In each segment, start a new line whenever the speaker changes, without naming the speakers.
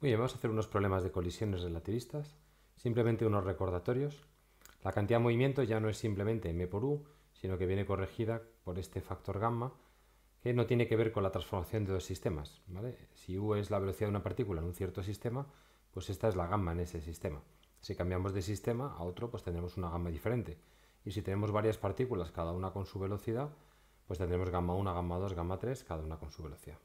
Muy bien, vamos a hacer unos problemas de colisiones relativistas, simplemente unos recordatorios. La cantidad de movimiento ya no es simplemente m por u, sino que viene corregida por este factor gamma, que no tiene que ver con la transformación de dos sistemas. Si u es la velocidad de una partícula en un cierto sistema, pues esta es la gamma en ese sistema. Si cambiamos de sistema a otro, pues tendremos una gamma diferente. Y si tenemos varias partículas, cada una con su velocidad, pues tendremos gamma 1, gamma 2, gamma 3, cada una con su velocidad.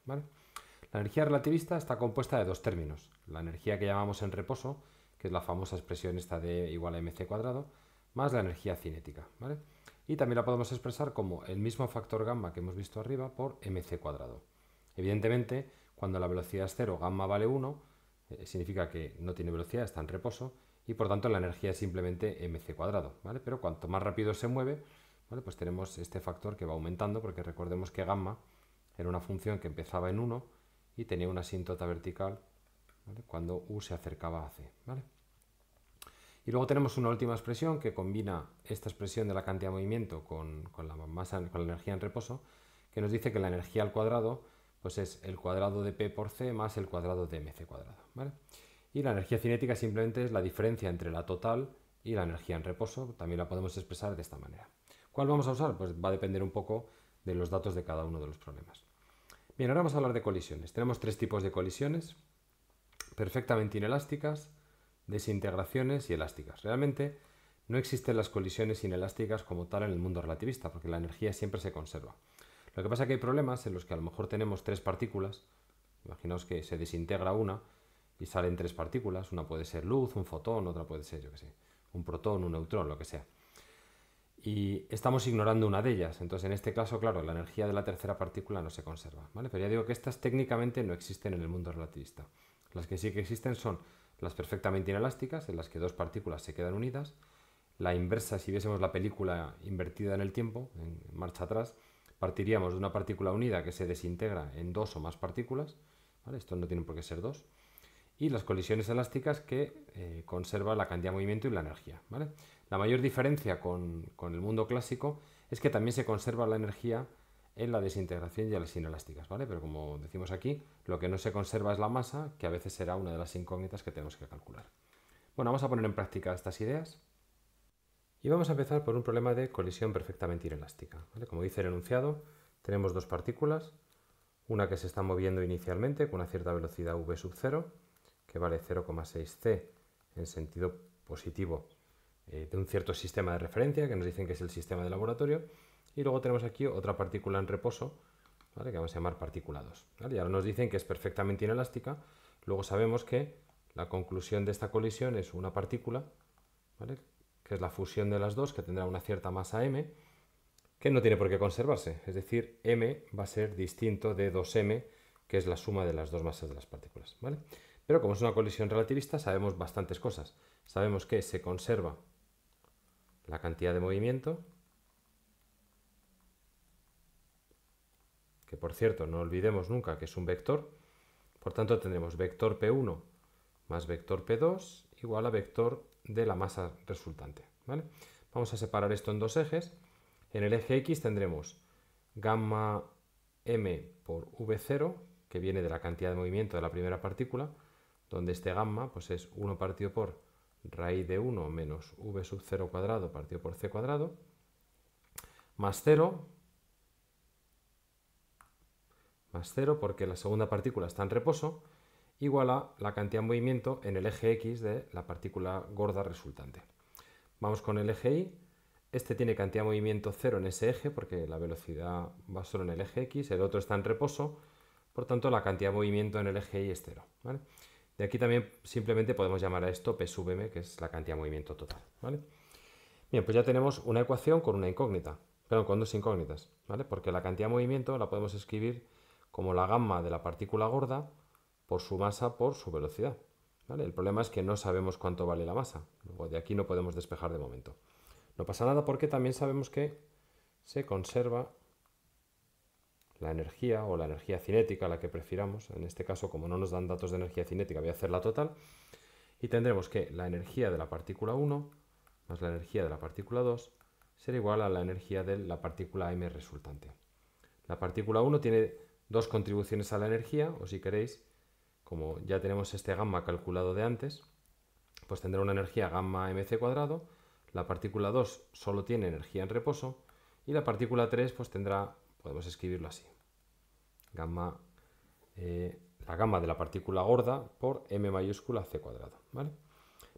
La energía relativista está compuesta de dos términos, la energía que llamamos en reposo, que es la famosa expresión esta de igual a mc cuadrado, más la energía cinética, ¿vale? Y también la podemos expresar como el mismo factor gamma que hemos visto arriba por mc cuadrado. Evidentemente, cuando la velocidad es cero, gamma vale 1, eh, significa que no tiene velocidad, está en reposo, y por tanto la energía es simplemente mc cuadrado, Pero cuanto más rápido se mueve, pues tenemos este factor que va aumentando, porque recordemos que gamma era una función que empezaba en 1 y tenía una asíntota vertical cuando U se acercaba a C. Y luego tenemos una última expresión que combina esta expresión de la cantidad de movimiento con, la, masa, con la energía en reposo, que nos dice que la energía al cuadrado pues es el cuadrado de P por C más el cuadrado de MC cuadrado. Y la energía cinética simplemente es la diferencia entre la total y la energía en reposo, también la podemos expresar de esta manera. ¿Cuál vamos a usar? Pues va a depender un poco de los datos de cada uno de los problemas. Bien, ahora vamos a hablar de colisiones. Tenemos tres tipos de colisiones, perfectamente inelásticas, desintegraciones y elásticas. Realmente no existen las colisiones inelásticas como tal en el mundo relativista, porque la energía siempre se conserva. Lo que pasa es que hay problemas en los que a lo mejor tenemos tres partículas, imaginaos que se desintegra una y salen tres partículas, una puede ser luz, un fotón, otra puede ser, yo qué sé, un protón, un neutrón, lo que sea y estamos ignorando una de ellas. Entonces, en este caso, claro, la energía de la tercera partícula no se conserva. ¿vale? Pero ya digo que estas técnicamente no existen en el mundo relativista. Las que sí que existen son las perfectamente inelásticas, en las que dos partículas se quedan unidas. La inversa, si viésemos la película invertida en el tiempo, en marcha atrás, partiríamos de una partícula unida que se desintegra en dos o más partículas. ¿vale? no tiene por qué ser dos. Y las colisiones elásticas que eh, conserva la cantidad de movimiento y la energía. ¿vale? La mayor diferencia con, el mundo clásico es que también se conserva la energía en la desintegración y en las inelásticas, ¿vale? Pero como decimos aquí, lo que no se conserva es la masa, que a veces será una de las incógnitas que tenemos que calcular. Bueno, vamos a poner en práctica estas ideas. Y vamos a empezar por un problema de colisión perfectamente inelástica. Como dice el enunciado, tenemos dos partículas, una que se está moviendo inicialmente con una cierta velocidad v sub 0, que vale 0,6c en sentido positivo eh, de un cierto sistema de referencia, que nos dicen que es el sistema de laboratorio. Y luego tenemos aquí otra partícula en reposo, que vamos a llamar partícula 2. Y ahora nos dicen que es perfectamente inelástica. Luego sabemos que la conclusión de esta colisión es una partícula, que es la fusión de las dos, que tendrá una cierta masa m, que no tiene por qué conservarse. Es decir, m va a ser distinto de 2m, que es la suma de las dos masas de las partículas. ¿vale? Pero como es una colisión relativista, sabemos bastantes cosas. Sabemos que se conserva la cantidad de movimiento. Que por cierto, no olvidemos nunca que es un vector. Por tanto, tendremos vector P1 más vector P2 igual a vector de la masa resultante. Vamos a separar esto en dos ejes. En el eje X tendremos gamma m por v0, que viene de la cantidad de movimiento de la primera partícula, donde este gamma pues es 1 partido por raíz de 1 menos v sub 0 cuadrado partido por c cuadrado, más 0, más 0 porque la segunda partícula está en reposo, igual a la cantidad de movimiento en el eje X de la partícula gorda resultante. Vamos con el eje Y. Este tiene cantidad de movimiento 0 en ese eje porque la velocidad va solo en el eje X, el otro está en reposo, por tanto la cantidad de movimiento en el eje Y es 0. De aquí también simplemente podemos llamar a esto P sub m, que es la cantidad de movimiento total, ¿vale? Bien, pues ya tenemos una ecuación con una incógnita, perdón, con dos incógnitas, ¿vale? Porque la cantidad de movimiento la podemos escribir como la gamma de la partícula gorda por su masa por su velocidad, ¿vale? El problema es que no sabemos cuánto vale la masa, luego de aquí no podemos despejar de momento. No pasa nada porque también sabemos que se conserva la energía o la energía cinética, la que prefiramos. En este caso, como no nos dan datos de energía cinética, voy a hacer la total. Y tendremos que la energía de la partícula 1 más la energía de la partícula 2 será igual a la energía de la partícula m resultante. La partícula 1 tiene dos contribuciones a la energía, o si queréis, como ya tenemos este gamma calculado de antes, pues tendrá una energía gamma mc cuadrado, la partícula 2 solo tiene energía en reposo y la partícula 3 pues tendrá, podemos escribirlo así, gamma, eh, la gamma de la partícula gorda por m mayúscula c cuadrado. ¿vale?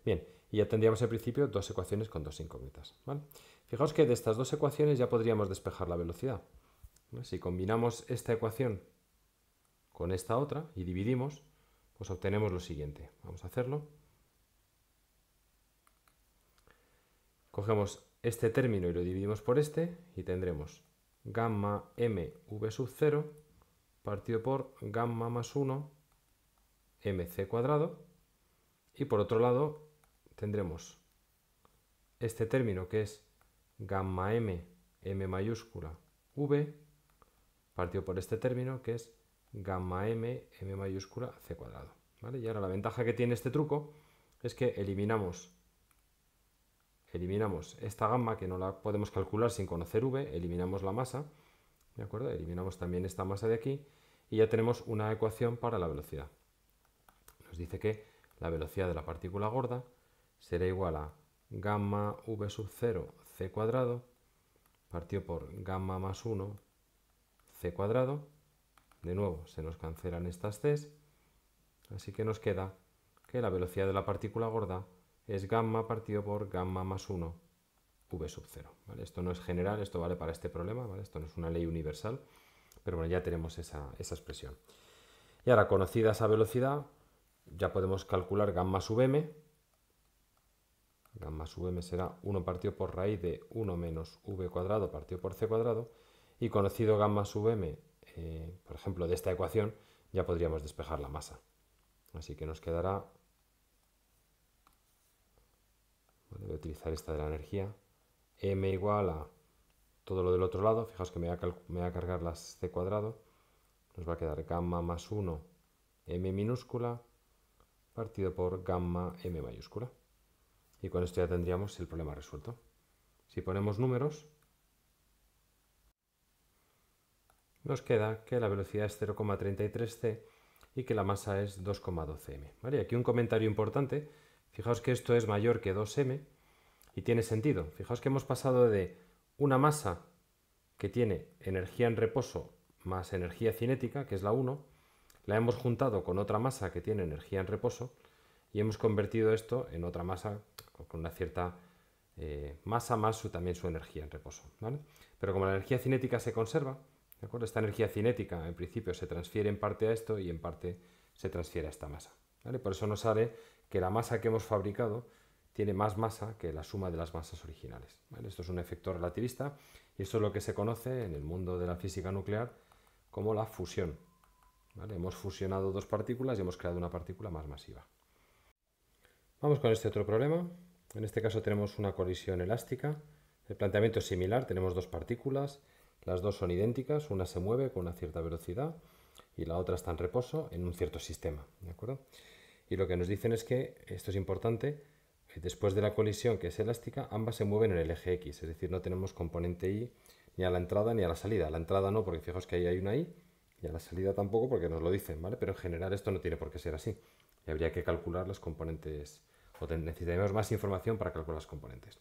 Bien, y ya tendríamos al principio dos ecuaciones con dos incógnitas. ¿vale? Fijaos que de estas dos ecuaciones ya podríamos despejar la velocidad. Si combinamos esta ecuación con esta otra y dividimos, pues obtenemos lo siguiente. Vamos a hacerlo. Cogemos este término y lo dividimos por este y tendremos gamma m v sub 0 partido por gamma más 1 mc cuadrado. Y por otro lado tendremos este término que es gamma m, m mayúscula, v, partido por este término que es gamma m, m mayúscula, c cuadrado. ¿vale? Y ahora la ventaja que tiene este truco es que eliminamos, eliminamos esta gamma que no la podemos calcular sin conocer v, eliminamos la masa, ¿De acuerdo? Eliminamos también esta masa de aquí y ya tenemos una ecuación para la velocidad. Nos dice que la velocidad de la partícula gorda será igual a gamma v sub 0 c cuadrado partido por gamma más 1 c cuadrado. De nuevo se nos cancelan estas c's, así que nos queda que la velocidad de la partícula gorda es gamma partido por gamma más 1 v sub 0. Esto no es general, esto vale para este problema, esto no es una ley universal, pero bueno, ya tenemos esa, expresión. Y ahora, conocida esa velocidad, ya podemos calcular gamma sub m. Gamma sub m será 1 partido por raíz de 1 menos v cuadrado partido por c cuadrado. Y conocido gamma sub m, eh, por ejemplo, de esta ecuación, ya podríamos despejar la masa. Así que nos quedará... Voy a utilizar esta de la energía. Eh, m igual a todo lo del otro lado, fijaos que me voy a, cargar las c cuadrado, nos va a quedar gamma más 1 m minúscula partido por gamma m mayúscula. Y con esto ya tendríamos el problema resuelto. Si ponemos números, nos queda que la velocidad es 0,33c y que la masa es 2,12m. ¿vale? aquí un comentario importante, fijaos que esto es mayor que 2m, y tiene sentido. Fijaos que hemos pasado de una masa que tiene energía en reposo más energía cinética, que es la 1, la hemos juntado con otra masa que tiene energía en reposo y hemos convertido esto en otra masa con una cierta eh, masa más también su energía en reposo. Pero como la energía cinética se conserva, ¿de acuerdo? esta energía cinética en principio se transfiere en parte a esto y en parte se transfiere a esta masa. Por eso nos sale que la masa que hemos fabricado tiene más masa que la suma de las masas originales. Esto es un efecto relativista y esto es lo que se conoce en el mundo de la física nuclear como la fusión. Hemos fusionado dos partículas y hemos creado una partícula más masiva. Vamos con este otro problema. En este caso tenemos una colisión elástica. El planteamiento es similar, tenemos dos partículas, las dos son idénticas, una se mueve con una cierta velocidad y la otra está en reposo en un cierto sistema. ¿de acuerdo? Y lo que nos dicen es que, esto es importante, después de la colisión, que es elástica, ambas se mueven en el eje X, es decir, no tenemos componente Y ni a la entrada ni a la salida. A la entrada no, porque fijaos que ahí hay una Y, y a la salida tampoco, porque nos lo dicen, ¿vale? Pero en general esto no tiene por qué ser así. Y habría que calcular las componentes, o necesitaremos más información para calcular las componentes.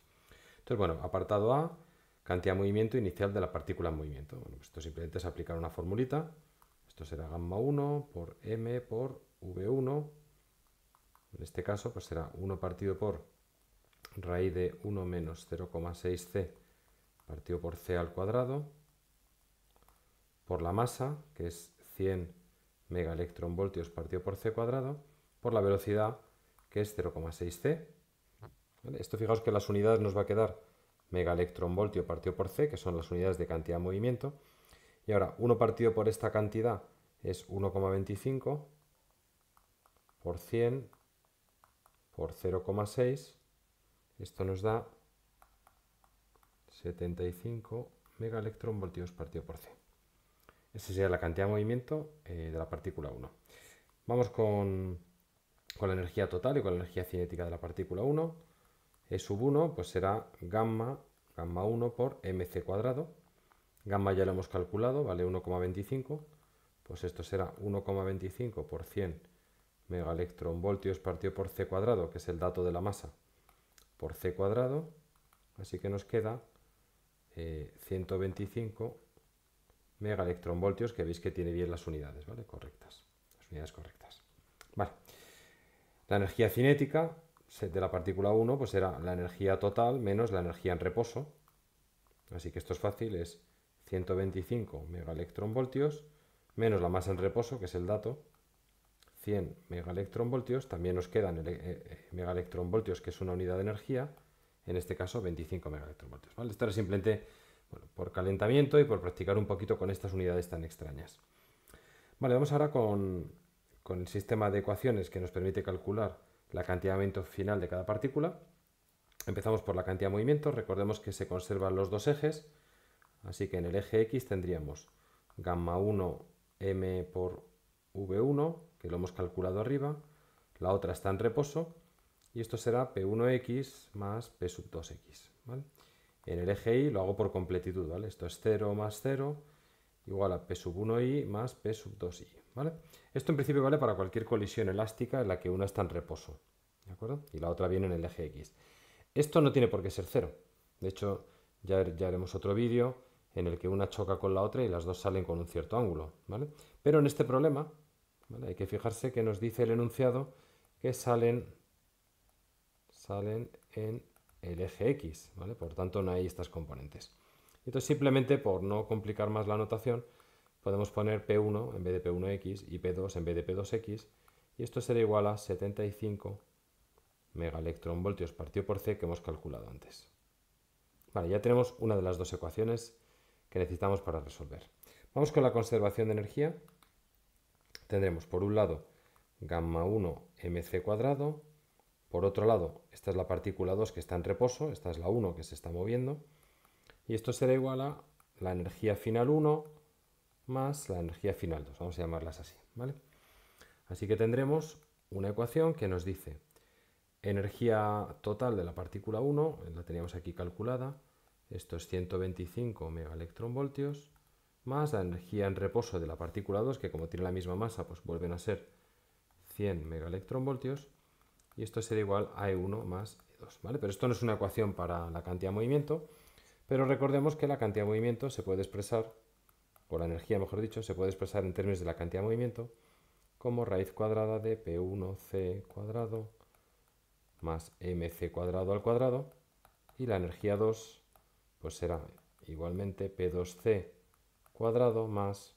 Entonces, bueno, apartado A, cantidad de movimiento inicial de la partícula en movimiento. Pues esto simplemente es aplicar una formulita. Esto será gamma 1 por m por v1 en este caso, pues será 1 partido por raíz de 1 menos 0,6c partido por c al cuadrado, por la masa, que es 100 megaelectronvoltios partido por c cuadrado, por la velocidad, que es 0,6c. Esto fijaos que las unidades nos va a quedar megaelectronvoltio partido por c, que son las unidades de cantidad de movimiento. Y ahora, 1 partido por esta cantidad es 1,25 por 100 por 0,6, esto nos da 75 voltios partido por C. Esa sería la cantidad de movimiento eh, de la partícula 1. Vamos con, la energía total y con la energía cinética de la partícula 1. E sub 1 pues será gamma, gamma 1 por mc cuadrado. Gamma ya lo hemos calculado, vale 1,25. Pues esto será 1,25 por 100 megaelectronvoltios partido por C cuadrado, que es el dato de la masa, por C cuadrado, así que nos queda eh, 125 megaelectronvoltios, que veis que tiene bien las unidades, ¿vale? Correctas, las unidades correctas. Vale. La energía cinética de la partícula 1 pues era la energía total menos la energía en reposo. Así que esto es fácil, es 125 megaelectronvoltios menos la masa en reposo, que es el dato, 100 megaelectronvoltios, también nos quedan eh, eh, megaelectronvoltios, que es una unidad de energía, en este caso 25 megaelectronvoltios. ¿vale? Esto era simplemente por calentamiento y por practicar un poquito con estas unidades tan extrañas. Vale, vamos ahora con, con el sistema de ecuaciones que nos permite calcular la cantidad de movimiento final de cada partícula. Empezamos por la cantidad de movimiento, recordemos que se conservan los dos ejes, así que en el eje X tendríamos gamma 1 m por v1 que lo hemos calculado arriba, la otra está en reposo, y esto será P1X más P sub 2X. En el eje Y lo hago por completitud, ¿vale? Esto es 0 más 0 igual a P sub 1I más P sub 2I, ¿vale? Esto en principio vale para cualquier colisión elástica en la que una está en reposo, ¿de acuerdo? Y la otra viene en el eje X. Esto no tiene por qué ser 0. De hecho, ya, ya haremos otro vídeo en el que una choca con la otra y las dos salen con un cierto ángulo, ¿vale? Pero en este problema hay que fijarse que nos dice el enunciado que salen, salen en el eje X, ¿vale? Por tanto, no hay estas componentes. Entonces, simplemente por no complicar más la notación, podemos poner P1 en vez de P1X y P2 en vez de P2X, y esto será igual a 75 megaelectronvoltios partido por C que hemos calculado antes. Vale, ya tenemos una de las dos ecuaciones que necesitamos para resolver. Vamos con la conservación de energía tendremos por un lado gamma 1 mc cuadrado, por otro lado, esta es la partícula 2 que está en reposo, esta es la 1 que se está moviendo, y esto será igual a la energía final 1 más la energía final 2, vamos a llamarlas así, ¿vale? Así que tendremos una ecuación que nos dice energía total de la partícula 1, la teníamos aquí calculada, esto es 125 megaelectronvoltios, más la energía en reposo de la partícula 2, que como tiene la misma masa, pues vuelven a ser 100 megaelectronvoltios, y esto será igual a E1 más E2, ¿vale? Pero esto no es una ecuación para la cantidad de movimiento, pero recordemos que la cantidad de movimiento se puede expresar, o la energía mejor dicho, se puede expresar en términos de la cantidad de movimiento como raíz cuadrada de P1C cuadrado más MC cuadrado al cuadrado, y la energía 2 pues será igualmente P2C cuadrado más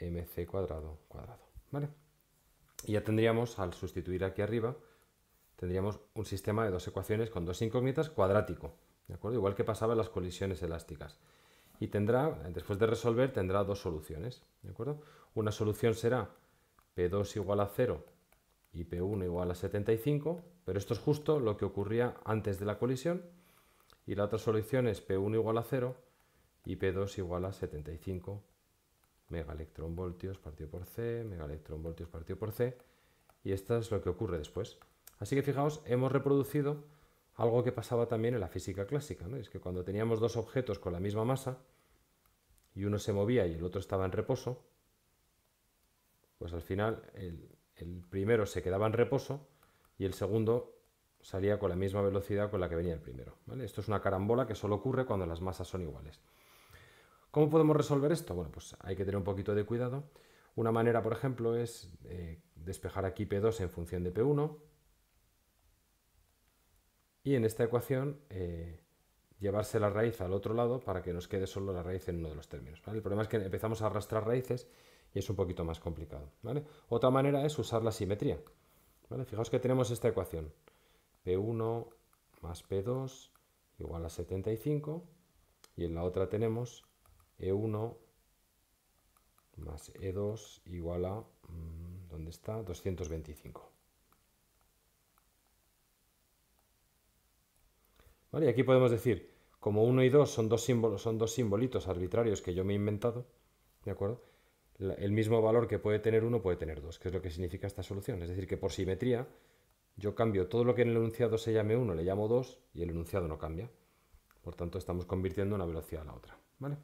mc cuadrado cuadrado. ¿Vale? Y ya tendríamos, al sustituir aquí arriba, tendríamos un sistema de dos ecuaciones con dos incógnitas cuadrático, ¿de acuerdo? Igual que pasaba en las colisiones elásticas. Y tendrá, después de resolver, tendrá dos soluciones, ¿de acuerdo? Una solución será P2 igual a 0 y P1 igual a 75, pero esto es justo lo que ocurría antes de la colisión. Y la otra solución es P1 igual a 0 y P2 igual a 75 voltios partido por C, voltios partido por C, y esto es lo que ocurre después. Así que fijaos, hemos reproducido algo que pasaba también en la física clásica, ¿no? es que cuando teníamos dos objetos con la misma masa, y uno se movía y el otro estaba en reposo, pues al final el, primero se quedaba en reposo y el segundo salía con la misma velocidad con la que venía el primero. Esto es una carambola que solo ocurre cuando las masas son iguales. ¿Cómo podemos resolver esto? Bueno, pues hay que tener un poquito de cuidado. Una manera, por ejemplo, es eh, despejar aquí P2 en función de P1 y en esta ecuación eh, llevarse la raíz al otro lado para que nos quede solo la raíz en uno de los términos. El problema es que empezamos a arrastrar raíces y es un poquito más complicado. Otra manera es usar la simetría. Fijaos que tenemos esta ecuación. P1 más P2 igual a 75 y en la otra tenemos e1 más E2 igual a, mm, ¿dónde está? 225. Vale, y aquí podemos decir, como 1 y 2 son dos símbolos, son dos simbolitos arbitrarios que yo me he inventado, ¿de acuerdo? el mismo valor que puede tener 1 puede tener 2, que es lo que significa esta solución. Es decir, que por simetría yo cambio todo lo que en el enunciado se llame 1, le llamo 2 y el enunciado no cambia. Por tanto, estamos convirtiendo una velocidad a la otra, ¿vale?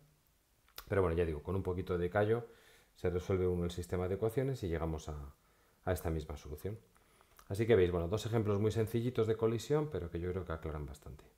Pero bueno, ya digo, con un poquito de callo se resuelve uno el sistema de ecuaciones y llegamos a, a esta misma solución. Así que veis, bueno, dos ejemplos muy sencillitos de colisión, pero que yo creo que aclaran bastante.